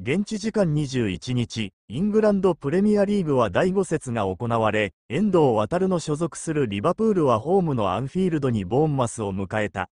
現地時間21日、イングランドプレミアリーグは第5節が行われ、遠藤航の所属するリバプールはホームのアンフィールドにボーンマスを迎えた。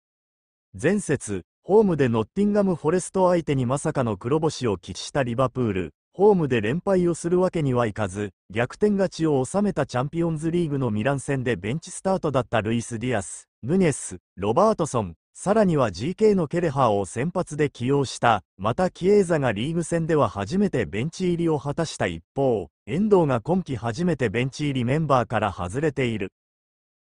前節、ホームでノッティンガム・フォレスト相手にまさかの黒星を喫したリバプール、ホームで連敗をするわけにはいかず、逆転勝ちを収めたチャンピオンズリーグのミラン戦でベンチスタートだったルイス・ディアス、ヌネス、ロバートソン、さらには GK のケレハーを先発で起用した、またキエーザがリーグ戦では初めてベンチ入りを果たした一方、遠藤が今季初めてベンチ入りメンバーから外れている。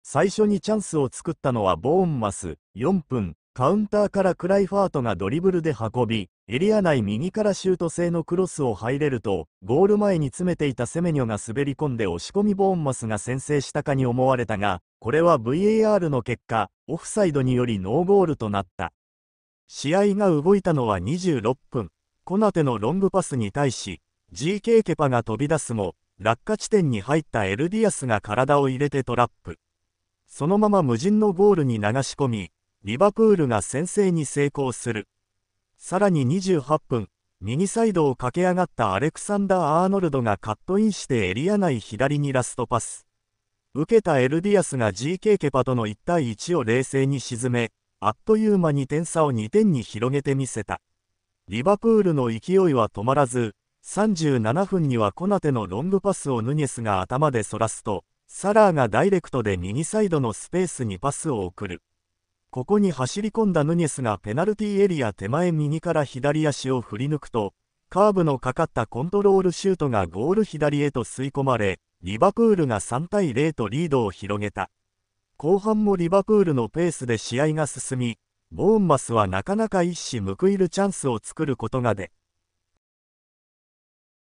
最初にチャンスを作ったのはボーンマス、4分、カウンターからクライファートがドリブルで運び、エリア内右からシュート性のクロスを入れると、ゴール前に詰めていたセメニョが滑り込んで押し込みボーンマスが先制したかに思われたが、これは VAR の結果、オフサイドによりノーゴールとなった。試合が動いたのは26分、コナテのロングパスに対し、GK ケパが飛び出すも、落下地点に入ったエルディアスが体を入れてトラップ。そのまま無人のゴールに流し込み、リバプールが先制に成功する。さらに28分、右サイドを駆け上がったアレクサンダー・アーノルドがカットインしてエリア内左にラストパス。受けたエルディアスが GK ケパとの1対1を冷静に沈め、あっという間に点差を2点に広げてみせた。リバプールの勢いは止まらず、37分にはコナテのロングパスをヌニェスが頭で反らすと、サラーがダイレクトで右サイドのスペースにパスを送る。ここに走り込んだヌニェスがペナルティーエリア手前右から左足を振り抜くと、カーブのかかったコントロールシュートがゴール左へと吸い込まれ、リバプールが3対0とリードを広げた。後半もリバプールのペースで試合が進み、ボーンマスはなかなか一矢報いるチャンスを作ることがで、